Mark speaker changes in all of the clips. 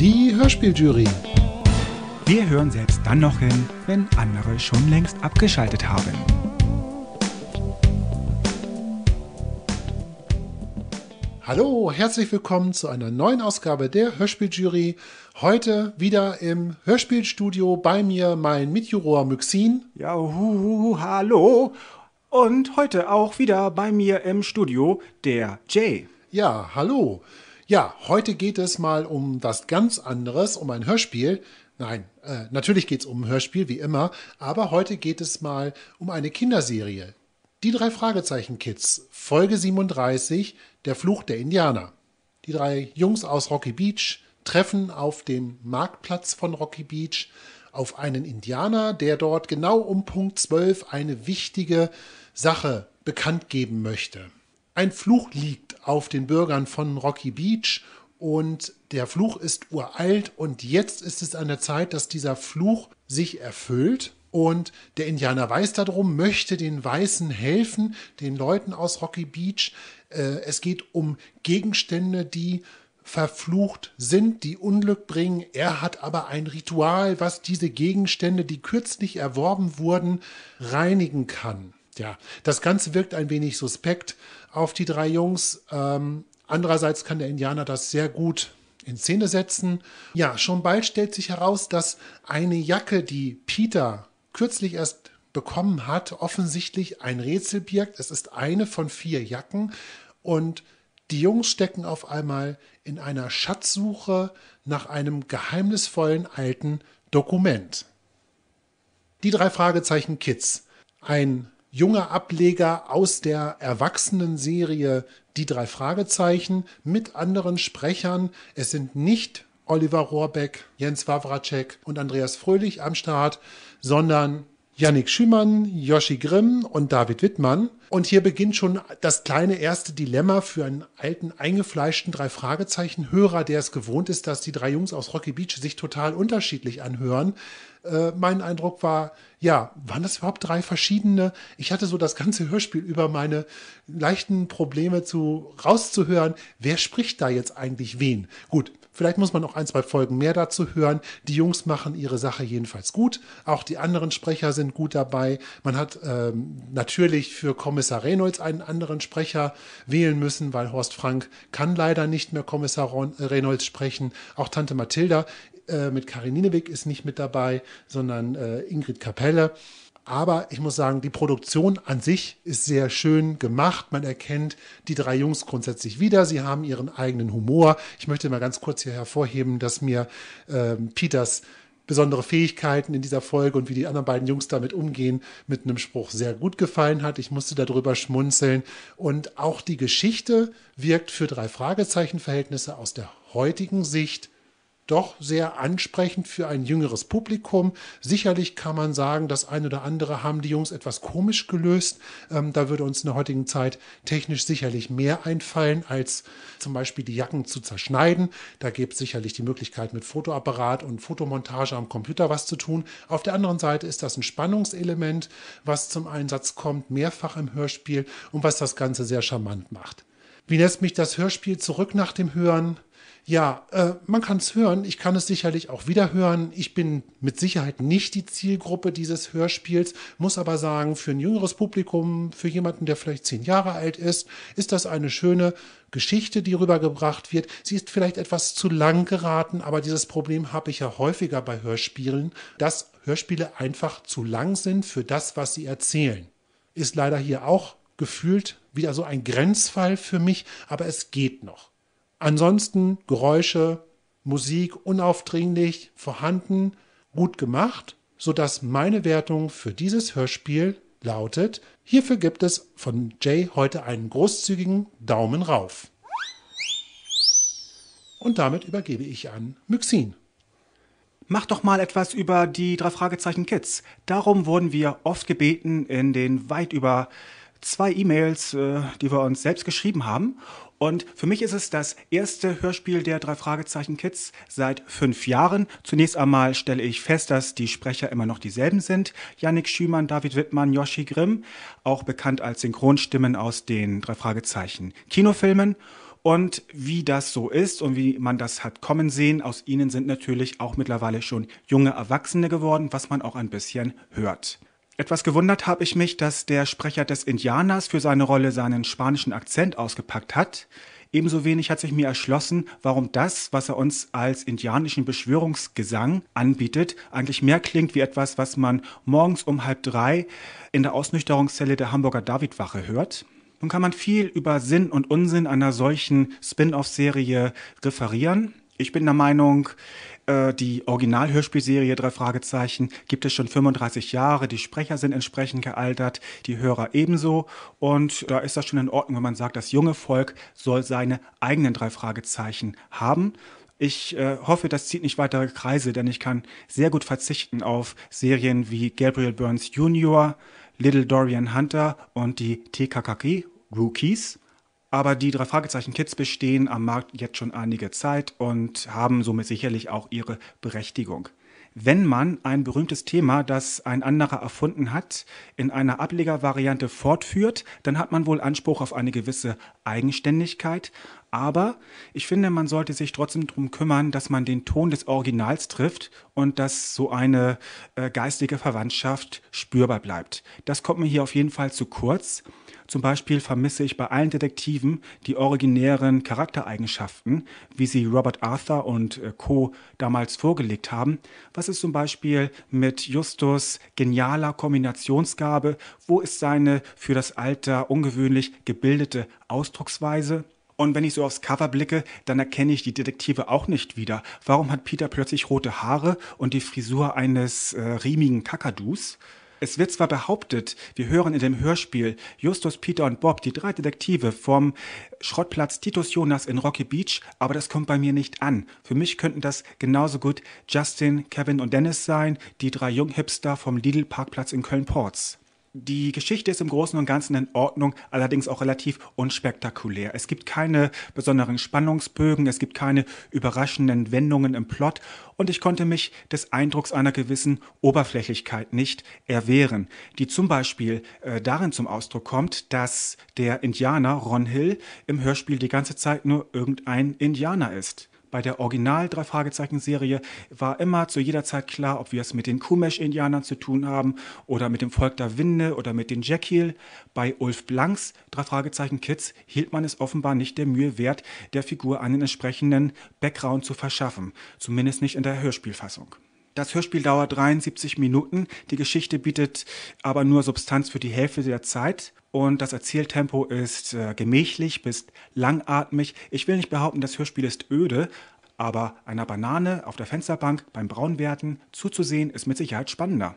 Speaker 1: Die Hörspieljury. Wir hören selbst dann noch hin, wenn andere schon längst abgeschaltet haben.
Speaker 2: Hallo, herzlich willkommen zu einer neuen Ausgabe der Hörspieljury. Heute wieder im Hörspielstudio bei mir mein Mitjuror Myxin. Ja, hu, hu, hu, hallo. Und heute auch wieder bei mir im Studio der Jay. Ja, hallo. Ja, heute geht es mal um was ganz anderes, um ein Hörspiel. Nein, äh, natürlich geht es um ein Hörspiel, wie immer, aber heute geht es mal um eine Kinderserie. Die drei Fragezeichen Kids, Folge 37, Der Fluch der Indianer. Die drei Jungs aus Rocky Beach treffen auf dem Marktplatz von Rocky Beach auf einen Indianer, der dort genau um Punkt 12 eine wichtige Sache bekannt geben möchte ein Fluch liegt auf den Bürgern von Rocky Beach und der Fluch ist uralt und jetzt ist es an der Zeit, dass dieser Fluch sich erfüllt. Und der Indianer weiß darum, möchte den Weißen helfen, den Leuten aus Rocky Beach. Äh, es geht um Gegenstände, die verflucht sind, die Unglück bringen. Er hat aber ein Ritual, was diese Gegenstände, die kürzlich erworben wurden, reinigen kann ja. Das Ganze wirkt ein wenig suspekt auf die drei Jungs. Ähm, andererseits kann der Indianer das sehr gut in Szene setzen. Ja, schon bald stellt sich heraus, dass eine Jacke, die Peter kürzlich erst bekommen hat, offensichtlich ein Rätsel birgt. Es ist eine von vier Jacken und die Jungs stecken auf einmal in einer Schatzsuche nach einem geheimnisvollen alten Dokument. Die drei Fragezeichen Kids. Ein junger Ableger aus der Erwachsenen-Serie Die drei Fragezeichen mit anderen Sprechern. Es sind nicht Oliver Rohrbeck, Jens Wawracek und Andreas Fröhlich am Start, sondern Yannick Schümann, Joschi Grimm und David Wittmann. Und hier beginnt schon das kleine erste Dilemma für einen alten, eingefleischten Drei-Fragezeichen-Hörer, der es gewohnt ist, dass die drei Jungs aus Rocky Beach sich total unterschiedlich anhören äh, mein Eindruck war, ja, waren das überhaupt drei verschiedene? Ich hatte so das ganze Hörspiel über meine leichten Probleme zu rauszuhören, wer spricht da jetzt eigentlich wen? Gut, vielleicht muss man noch ein, zwei Folgen mehr dazu hören. Die Jungs machen ihre Sache jedenfalls gut. Auch die anderen Sprecher sind gut dabei. Man hat ähm, natürlich für Kommissar Reynolds einen anderen Sprecher wählen müssen, weil Horst Frank kann leider nicht mehr Kommissar äh, Reynolds sprechen. Auch Tante Mathilda äh, mit Karin Nienewig ist nicht mit dabei, sondern äh, Ingrid Kapelle. Aber ich muss sagen, die Produktion an sich ist sehr schön gemacht. Man erkennt die drei Jungs grundsätzlich wieder. Sie haben ihren eigenen Humor. Ich möchte mal ganz kurz hier hervorheben, dass mir äh, Peters besondere Fähigkeiten in dieser Folge und wie die anderen beiden Jungs damit umgehen, mit einem Spruch sehr gut gefallen hat. Ich musste darüber schmunzeln. Und auch die Geschichte wirkt für drei Fragezeichenverhältnisse aus der heutigen Sicht doch sehr ansprechend für ein jüngeres Publikum. Sicherlich kann man sagen, das ein oder andere haben die Jungs etwas komisch gelöst. Ähm, da würde uns in der heutigen Zeit technisch sicherlich mehr einfallen, als zum Beispiel die Jacken zu zerschneiden. Da gibt es sicherlich die Möglichkeit, mit Fotoapparat und Fotomontage am Computer was zu tun. Auf der anderen Seite ist das ein Spannungselement, was zum Einsatz kommt, mehrfach im Hörspiel und was das Ganze sehr charmant macht. Wie lässt mich das Hörspiel zurück nach dem Hören? Ja, äh, man kann es hören. Ich kann es sicherlich auch wieder hören. Ich bin mit Sicherheit nicht die Zielgruppe dieses Hörspiels, muss aber sagen, für ein jüngeres Publikum, für jemanden, der vielleicht zehn Jahre alt ist, ist das eine schöne Geschichte, die rübergebracht wird. Sie ist vielleicht etwas zu lang geraten, aber dieses Problem habe ich ja häufiger bei Hörspielen, dass Hörspiele einfach zu lang sind für das, was sie erzählen. Ist leider hier auch gefühlt wieder so ein Grenzfall für mich, aber es geht noch. Ansonsten Geräusche, Musik unaufdringlich vorhanden, gut gemacht, sodass meine Wertung für dieses Hörspiel lautet, hierfür gibt es von Jay heute einen großzügigen Daumen rauf.
Speaker 1: Und damit übergebe ich an Myxin. Mach doch mal etwas über die drei Fragezeichen Kids. Darum wurden wir oft gebeten in den weit über zwei E-Mails, äh, die wir uns selbst geschrieben haben. Und für mich ist es das erste Hörspiel der drei Fragezeichen Kids seit fünf Jahren. Zunächst einmal stelle ich fest, dass die Sprecher immer noch dieselben sind. Yannick Schümann, David Wittmann, Yoshi Grimm, auch bekannt als Synchronstimmen aus den drei Fragezeichen Kinofilmen. Und wie das so ist und wie man das hat kommen sehen, aus ihnen sind natürlich auch mittlerweile schon junge Erwachsene geworden, was man auch ein bisschen hört. Etwas gewundert habe ich mich, dass der Sprecher des Indianers für seine Rolle seinen spanischen Akzent ausgepackt hat. Ebenso wenig hat sich mir erschlossen, warum das, was er uns als indianischen Beschwörungsgesang anbietet, eigentlich mehr klingt wie etwas, was man morgens um halb drei in der Ausnüchterungszelle der Hamburger Davidwache hört. Nun kann man viel über Sinn und Unsinn einer solchen Spin-off-Serie referieren. Ich bin der Meinung, äh, die Originalhörspielserie drei Fragezeichen gibt es schon 35 Jahre. Die Sprecher sind entsprechend gealtert, die Hörer ebenso. Und da ist das schon in Ordnung, wenn man sagt, das junge Volk soll seine eigenen drei Fragezeichen haben. Ich äh, hoffe, das zieht nicht weitere Kreise, denn ich kann sehr gut verzichten auf Serien wie Gabriel Burns Jr., Little Dorian Hunter und die TKKG Rookies. Aber die drei Fragezeichen Kids bestehen am Markt jetzt schon einige Zeit und haben somit sicherlich auch ihre Berechtigung. Wenn man ein berühmtes Thema, das ein anderer erfunden hat, in einer Ablegervariante fortführt, dann hat man wohl Anspruch auf eine gewisse Eigenständigkeit. Aber ich finde, man sollte sich trotzdem darum kümmern, dass man den Ton des Originals trifft und dass so eine äh, geistige Verwandtschaft spürbar bleibt. Das kommt mir hier auf jeden Fall zu kurz. Zum Beispiel vermisse ich bei allen Detektiven die originären Charaktereigenschaften, wie sie Robert Arthur und äh, Co. damals vorgelegt haben. Was ist zum Beispiel mit Justus genialer Kombinationsgabe? Wo ist seine für das Alter ungewöhnlich gebildete Ausdrucksweise? Und wenn ich so aufs Cover blicke, dann erkenne ich die Detektive auch nicht wieder. Warum hat Peter plötzlich rote Haare und die Frisur eines äh, riemigen Kakadus? Es wird zwar behauptet, wir hören in dem Hörspiel Justus, Peter und Bob, die drei Detektive vom Schrottplatz Titus Jonas in Rocky Beach, aber das kommt bei mir nicht an. Für mich könnten das genauso gut Justin, Kevin und Dennis sein, die drei Junghipster vom Lidl-Parkplatz in Köln-Ports. Die Geschichte ist im Großen und Ganzen in Ordnung, allerdings auch relativ unspektakulär. Es gibt keine besonderen Spannungsbögen, es gibt keine überraschenden Wendungen im Plot und ich konnte mich des Eindrucks einer gewissen Oberflächlichkeit nicht erwehren, die zum Beispiel äh, darin zum Ausdruck kommt, dass der Indianer Ron Hill im Hörspiel die ganze Zeit nur irgendein Indianer ist bei der Original-Drei-Fragezeichen-Serie war immer zu jeder Zeit klar, ob wir es mit den Kumesh-Indianern zu tun haben oder mit dem Volk der Winde oder mit den Jekyll. Bei Ulf Blanks Drei-Fragezeichen-Kids hielt man es offenbar nicht der Mühe wert, der Figur einen entsprechenden Background zu verschaffen, zumindest nicht in der Hörspielfassung. Das Hörspiel dauert 73 Minuten. Die Geschichte bietet aber nur Substanz für die Hälfte der Zeit. Und das Erzähltempo ist äh, gemächlich bis langatmig. Ich will nicht behaupten, das Hörspiel ist öde, aber einer Banane auf der Fensterbank beim Braunwerten zuzusehen ist mit Sicherheit spannender.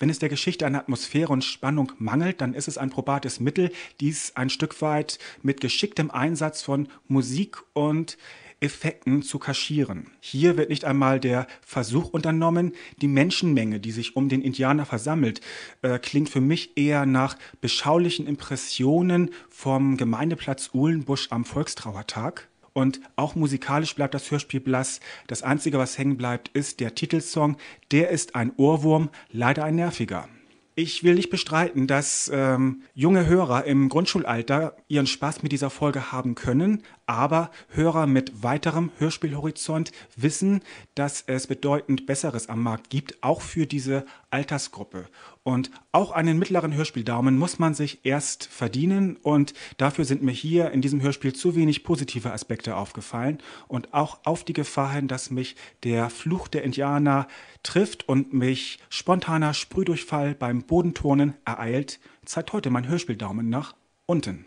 Speaker 1: Wenn es der Geschichte an Atmosphäre und Spannung mangelt, dann ist es ein probates Mittel, dies ein Stück weit mit geschicktem Einsatz von Musik und Effekten zu kaschieren. Hier wird nicht einmal der Versuch unternommen, die Menschenmenge, die sich um den Indianer versammelt, äh, klingt für mich eher nach beschaulichen Impressionen vom Gemeindeplatz Uhlenbusch am Volkstrauertag. Und auch musikalisch bleibt das Hörspiel blass. Das Einzige, was hängen bleibt, ist der Titelsong. Der ist ein Ohrwurm, leider ein nerviger. Ich will nicht bestreiten, dass ähm, junge Hörer im Grundschulalter ihren Spaß mit dieser Folge haben können, aber Hörer mit weiterem Hörspielhorizont wissen, dass es bedeutend Besseres am Markt gibt, auch für diese Altersgruppe. Und auch einen mittleren Hörspieldaumen muss man sich erst verdienen. Und dafür sind mir hier in diesem Hörspiel zu wenig positive Aspekte aufgefallen. Und auch auf die Gefahr hin, dass mich der Fluch der Indianer trifft und mich spontaner Sprühdurchfall beim Bodenturnen ereilt, zeigt heute mein Hörspieldaumen nach unten.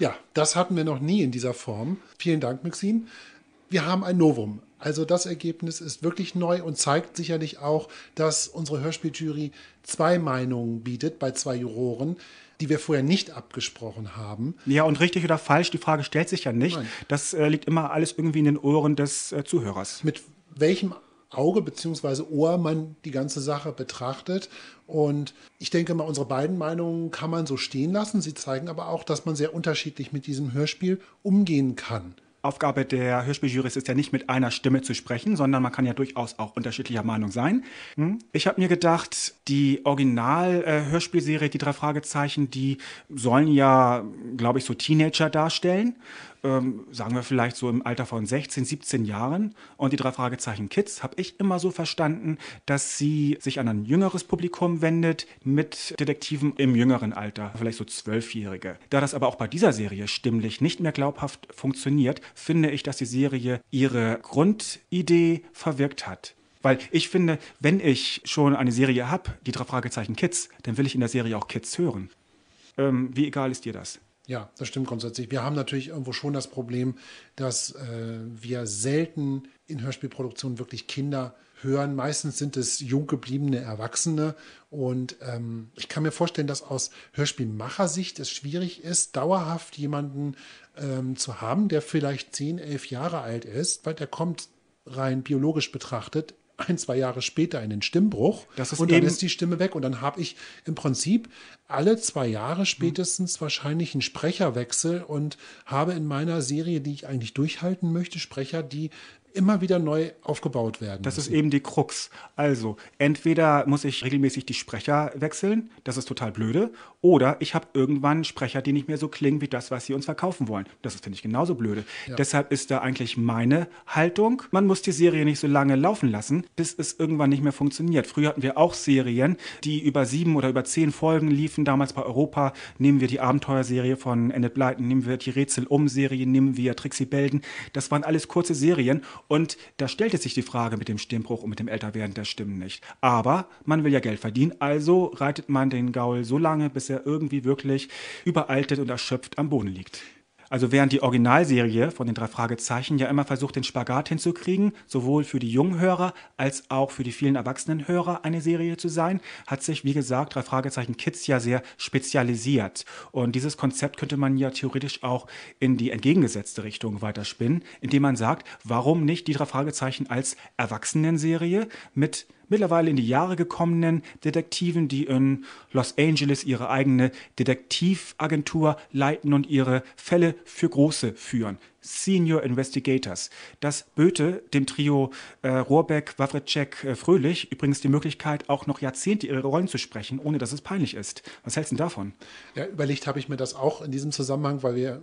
Speaker 1: Ja, das hatten
Speaker 2: wir noch nie in dieser Form. Vielen Dank, Maxim. Wir haben ein Novum. Also das Ergebnis ist wirklich neu und zeigt sicherlich auch, dass unsere Hörspieljury zwei Meinungen
Speaker 1: bietet bei zwei Juroren, die wir vorher nicht abgesprochen haben. Ja, und richtig oder falsch, die Frage stellt sich ja nicht. Nein. Das äh, liegt immer alles irgendwie in den Ohren des äh, Zuhörers. Mit welchem
Speaker 2: Auge bzw. Ohr man die ganze Sache betrachtet. Und ich denke mal, unsere beiden Meinungen kann man so stehen lassen. Sie zeigen aber auch, dass man sehr unterschiedlich mit diesem Hörspiel
Speaker 1: umgehen kann. Aufgabe der Hörspieljurys ist ja nicht mit einer Stimme zu sprechen, sondern man kann ja durchaus auch unterschiedlicher Meinung sein. Hm? Ich habe mir gedacht, die Original-Hörspielserie, die drei Fragezeichen, die sollen ja, glaube ich, so Teenager darstellen. Ähm, sagen wir vielleicht so im Alter von 16, 17 Jahren. Und die drei Fragezeichen Kids habe ich immer so verstanden, dass sie sich an ein jüngeres Publikum wendet mit Detektiven im jüngeren Alter, vielleicht so Zwölfjährige. Da das aber auch bei dieser Serie stimmlich nicht mehr glaubhaft funktioniert, finde ich, dass die Serie ihre Grundidee verwirkt hat. Weil ich finde, wenn ich schon eine Serie habe, die drei Fragezeichen Kids, dann will ich in der Serie auch Kids hören. Ähm, wie egal ist dir das? Ja, das stimmt grundsätzlich. Wir haben natürlich
Speaker 2: irgendwo schon das Problem, dass äh, wir selten in Hörspielproduktionen wirklich Kinder hören. Meistens sind es jung gebliebene Erwachsene. Und ähm, ich kann mir vorstellen, dass aus Hörspielmachersicht es schwierig ist, dauerhaft jemanden ähm, zu haben, der vielleicht 10, 11 Jahre alt ist, weil der kommt rein biologisch betrachtet ein, zwei Jahre später einen Stimmbruch Das ist und dann ist die Stimme weg und dann habe ich im Prinzip alle zwei Jahre spätestens mhm. wahrscheinlich einen Sprecherwechsel und habe
Speaker 1: in meiner Serie, die ich eigentlich durchhalten möchte, Sprecher, die immer wieder neu aufgebaut werden. Das müssen. ist eben die Krux. Also, entweder muss ich regelmäßig die Sprecher wechseln, das ist total blöde, oder ich habe irgendwann Sprecher, die nicht mehr so klingen wie das, was sie uns verkaufen wollen. Das finde ich genauso blöde. Ja. Deshalb ist da eigentlich meine Haltung, man muss die Serie nicht so lange laufen lassen, bis es irgendwann nicht mehr funktioniert. Früher hatten wir auch Serien, die über sieben oder über zehn Folgen liefen, damals bei Europa. Nehmen wir die Abenteuerserie von Enid Blyton, nehmen wir die Rätsel-Um-Serie, nehmen wir Trixie Belden. Das waren alles kurze Serien und da stellte sich die Frage mit dem Stimmbruch und mit dem Älterwerden der Stimmen nicht. Aber man will ja Geld verdienen, also reitet man den Gaul so lange, bis er irgendwie wirklich überaltet und erschöpft am Boden liegt. Also während die Originalserie von den drei Fragezeichen ja immer versucht, den Spagat hinzukriegen, sowohl für die jungen Hörer als auch für die vielen erwachsenen Hörer eine Serie zu sein, hat sich, wie gesagt, drei Fragezeichen Kids ja sehr spezialisiert. Und dieses Konzept könnte man ja theoretisch auch in die entgegengesetzte Richtung weiterspinnen, indem man sagt, warum nicht die drei Fragezeichen als Erwachsenenserie mit mittlerweile in die Jahre gekommenen Detektiven, die in Los Angeles ihre eigene Detektivagentur leiten und ihre Fälle für große führen. Senior Investigators. Das böte dem Trio äh, Rohrbeck, Wawritschek, äh, Fröhlich übrigens die Möglichkeit, auch noch Jahrzehnte ihre Rollen zu sprechen, ohne dass es peinlich ist. Was hältst du davon? Ja, überlegt habe ich mir das auch in diesem Zusammenhang, weil wir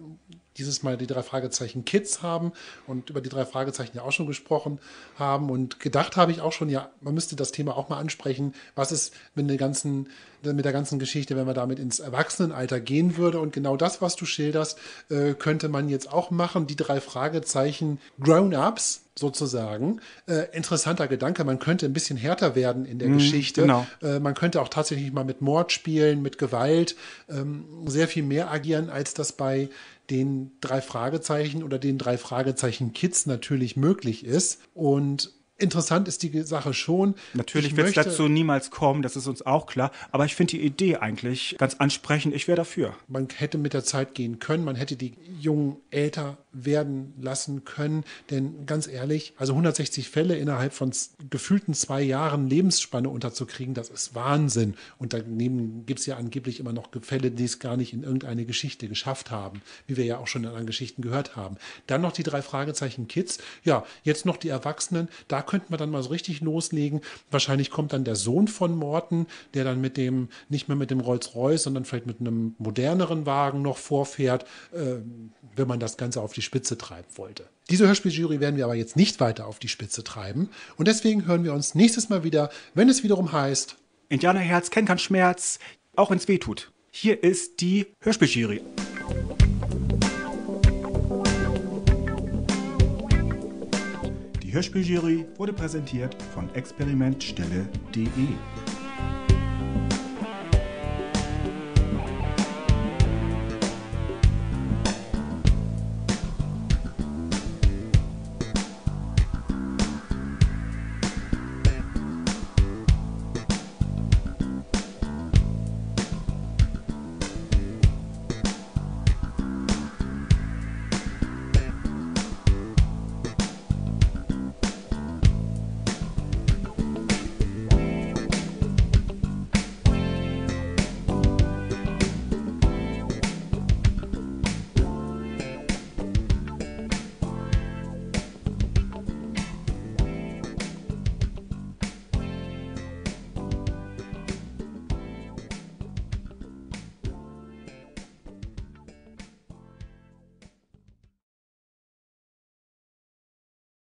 Speaker 1: dieses
Speaker 2: Mal die drei Fragezeichen Kids haben und über die drei Fragezeichen ja auch schon gesprochen haben. Und gedacht habe ich auch schon, ja, man müsste das Thema auch mal ansprechen. Was ist mit der ganzen, mit der ganzen Geschichte, wenn man damit ins Erwachsenenalter gehen würde? Und genau das, was du schilderst, äh, könnte man jetzt auch machen. Die drei Fragezeichen Grown-Ups, sozusagen. Äh, interessanter Gedanke, man könnte ein bisschen härter werden in der mm, Geschichte. Genau. Äh, man könnte auch tatsächlich mal mit Mord spielen, mit Gewalt, ähm, sehr viel mehr agieren, als das bei den drei Fragezeichen oder den drei Fragezeichen Kids natürlich möglich ist. Und interessant ist die Sache schon. Natürlich wird es dazu niemals kommen, das ist uns auch klar. Aber ich finde die Idee eigentlich ganz ansprechend. Ich wäre dafür. Man hätte mit der Zeit gehen können, man hätte die Jungen älter werden lassen können. Denn ganz ehrlich, also 160 Fälle innerhalb von gefühlten zwei Jahren Lebensspanne unterzukriegen, das ist Wahnsinn. Und daneben gibt es ja angeblich immer noch Fälle, die es gar nicht in irgendeine Geschichte geschafft haben, wie wir ja auch schon in anderen Geschichten gehört haben. Dann noch die drei Fragezeichen Kids. Ja, jetzt noch die Erwachsenen. Da könnten wir dann mal so richtig loslegen. Wahrscheinlich kommt dann der Sohn von Morten, der dann mit dem, nicht mehr mit dem Rolls-Royce, sondern vielleicht mit einem moderneren Wagen noch vorfährt, äh, wenn man das Ganze auf die Spitze treiben wollte. Diese Hörspieljury werden wir aber jetzt nicht weiter auf die Spitze treiben. Und deswegen hören wir uns nächstes Mal wieder, wenn es wiederum heißt. Indianerherz kennt keinen Schmerz,
Speaker 1: auch wenn es weh tut. Hier ist die Hörspieljury. Die Hörspieljury wurde präsentiert von experimentstille.de.